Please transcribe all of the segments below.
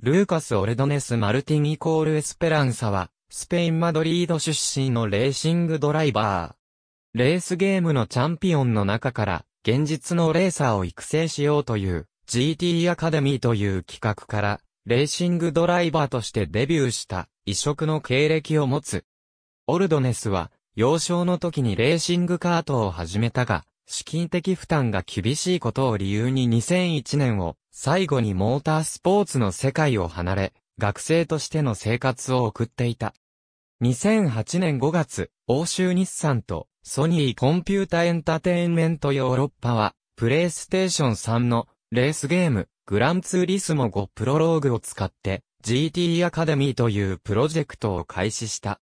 ルーカス・オルドネス・マルティンイコール・エスペランサは、スペイン・マドリード出身のレーシングドライバー。レースゲームのチャンピオンの中から、現実のレーサーを育成しようという、GT アカデミーという企画から、レーシングドライバーとしてデビューした異色の経歴を持つ。オルドネスは、幼少の時にレーシングカートを始めたが、資金的負担が厳しいことを理由に2001年を最後にモータースポーツの世界を離れ、学生としての生活を送っていた。2008年5月、欧州日産とソニーコンピュータエンタテインメントヨーロッパは、プレイステーション3のレースゲーム、グランツーリスモ5プロローグを使って GT アカデミーというプロジェクトを開始した。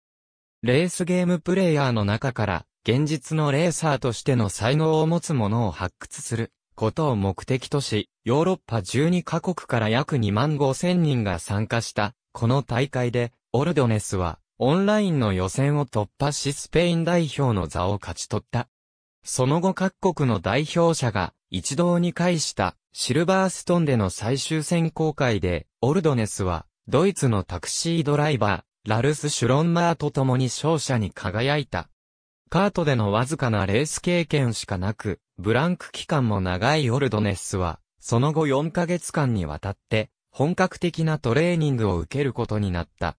レースゲームプレイヤーの中から現実のレーサーとしての才能を持つ者を発掘することを目的とし、ヨーロッパ12カ国から約2万5千人が参加した、この大会で、オルドネスは、オンラインの予選を突破しスペイン代表の座を勝ち取った。その後各国の代表者が一堂に会したシルバーストンでの最終選考会で、オルドネスはドイツのタクシードライバー、ラルス・シュロンマーと共に勝者に輝いた。カートでのわずかなレース経験しかなく、ブランク期間も長いオルドネスは、その後4ヶ月間にわたって、本格的なトレーニングを受けることになった。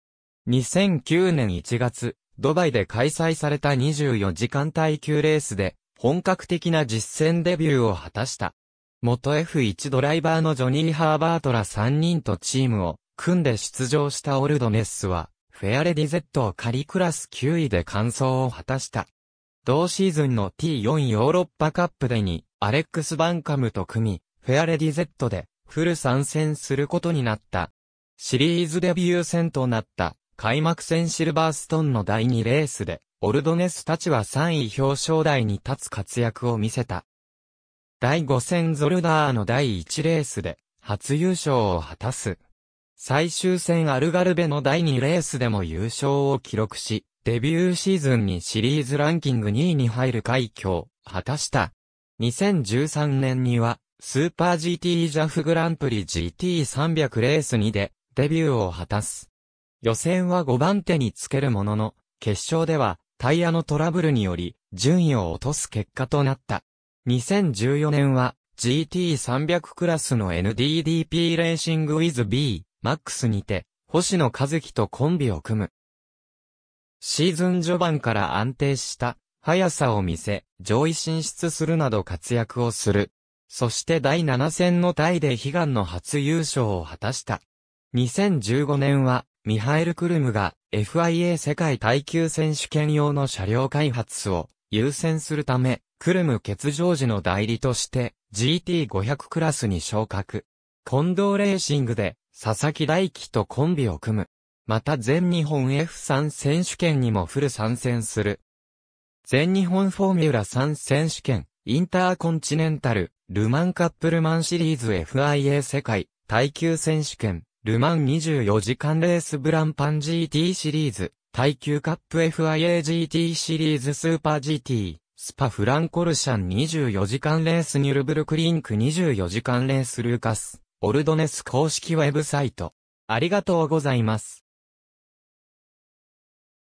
2009年1月、ドバイで開催された24時間耐久レースで、本格的な実戦デビューを果たした。元 F1 ドライバーのジョニー・ハーバートら3人とチームを組んで出場したオルドネスは、フェアレディ Z を仮クラス9位で完走を果たした。同シーズンの T4 ヨーロッパカップでに、アレックス・バンカムと組み、フェアレディ Z で、フル参戦することになった。シリーズデビュー戦となった、開幕戦シルバーストンの第2レースで、オルドネスたちは3位表彰台に立つ活躍を見せた。第5戦ゾルダーの第1レースで、初優勝を果たす。最終戦アルガルベの第2レースでも優勝を記録し、デビューシーズンにシリーズランキング2位に入る快挙を果たした。2013年には、スーパー GT ジャフグランプリ GT300 レース2でデビューを果たす。予選は5番手につけるものの、決勝ではタイヤのトラブルにより順位を落とす結果となった。2014年は GT300 クラスの NDDP レーシングウィズ h B、MAX にて、星野和樹とコンビを組む。シーズン序盤から安定した速さを見せ、上位進出するなど活躍をする。そして第7戦のタイで悲願の初優勝を果たした。2015年は、ミハエル・クルムが FIA 世界耐久選手権用の車両開発を優先するため、クルム欠場時の代理として GT500 クラスに昇格。近藤レーシングで佐々木大輝とコンビを組む。また全日本 F3 選手権にもフル参戦する。全日本フォーミュラ3選手権、インターコンチネンタル、ルマンカップルマンシリーズ FIA 世界、耐久選手権、ルマン24時間レースブランパン GT シリーズ、耐久カップ FIAGT シリーズスーパー GT、スパフランコルシャン24時間レースニュルブルクリンク24時間レースルーカス、オルドネス公式ウェブサイト。ありがとうございます。